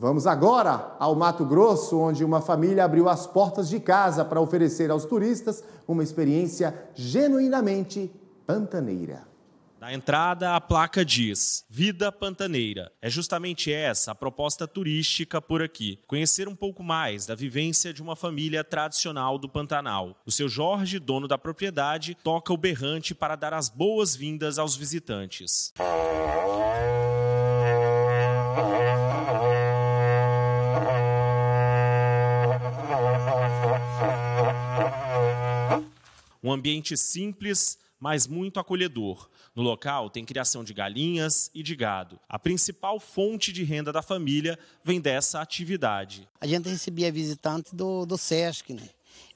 Vamos agora ao Mato Grosso, onde uma família abriu as portas de casa para oferecer aos turistas uma experiência genuinamente pantaneira. Na entrada, a placa diz: Vida Pantaneira. É justamente essa a proposta turística por aqui. Conhecer um pouco mais da vivência de uma família tradicional do Pantanal. O seu Jorge, dono da propriedade, toca o berrante para dar as boas-vindas aos visitantes. Um ambiente simples, mas muito acolhedor. No local tem criação de galinhas e de gado. A principal fonte de renda da família vem dessa atividade. A gente recebia visitantes do, do Sesc, né?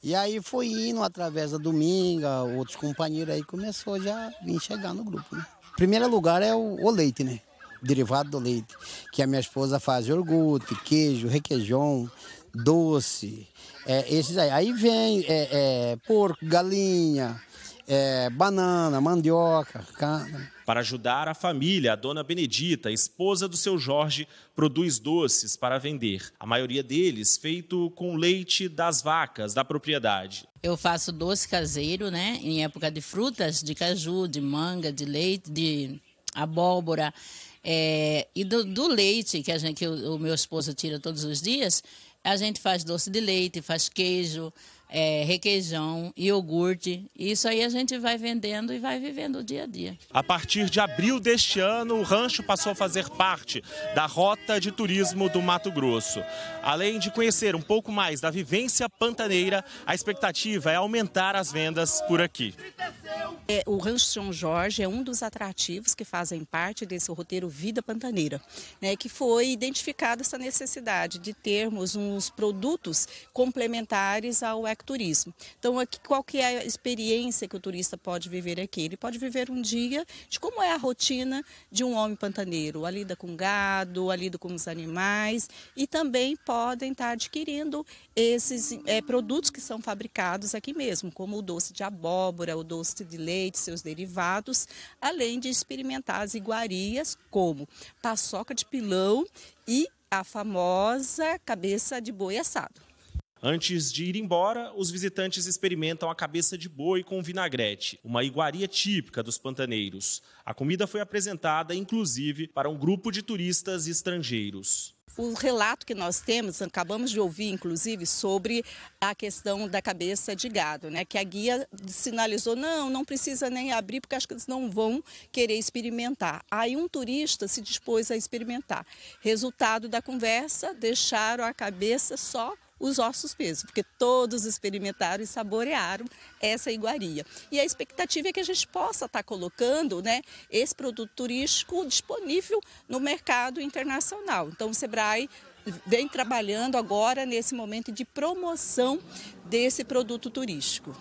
E aí foi indo através da Dominga, outros companheiros aí começou já a vir chegar no grupo. Né? Primeiro lugar é o, o leite, né? derivado do leite, que a minha esposa faz iogurte, queijo, requeijão, doce, é, esses aí. Aí vem é, é porco, galinha, é, banana, mandioca, cana. Para ajudar a família, a dona Benedita, esposa do seu Jorge, produz doces para vender. A maioria deles feito com leite das vacas da propriedade. Eu faço doce caseiro, né? Em época de frutas, de caju, de manga, de leite, de abóbora. É, e do, do, leite que, a gente, que o, o meu esposo tira todos os dias, a gente faz doce de leite, faz queijo, é, requeijão, iogurte. Isso aí a gente vai vendendo e vai vivendo o dia a dia. A partir de abril deste ano, o rancho passou a fazer parte da rota de turismo do Mato Grosso. Além de conhecer um pouco mais da vivência pantaneira, a expectativa é aumentar as vendas por aqui. É, o Rancho São Jorge é um dos atrativos que fazem parte desse roteiro Vida Pantaneira, né, que foi identificada essa necessidade de termos uns produtos complementares ao ecossistema ecoturismo. Então, aqui, qual que é a experiência que o turista pode viver aqui? Ele pode viver um dia de como é a rotina de um homem pantaneiro, a lida com gado, a lida com os animais e também podem estar adquirindo esses é, produtos que são fabricados aqui mesmo, como o doce de abóbora, o doce de leite, seus derivados, além de experimentar as iguarias como paçoca de pilão e a famosa cabeça de boi assado. Antes de ir embora, os visitantes experimentam a cabeça de boi com vinagrete, uma iguaria típica dos pantaneiros. A comida foi apresentada, inclusive, para um grupo de turistas estrangeiros. O relato que nós temos, acabamos de ouvir, inclusive, sobre a questão da cabeça de gado, né? Que a guia sinalizou, não, não precisa nem abrir, porque acho que eles não vão querer experimentar. Aí um turista se dispôs a experimentar. Resultado da conversa, deixaram a cabeça só os ossos peso, porque todos experimentaram e saborearam essa iguaria. E a expectativa é que a gente possa estar tá colocando né, esse produto turístico disponível no mercado internacional. Então, o Sebrae vem trabalhando agora nesse momento de promoção desse produto turístico.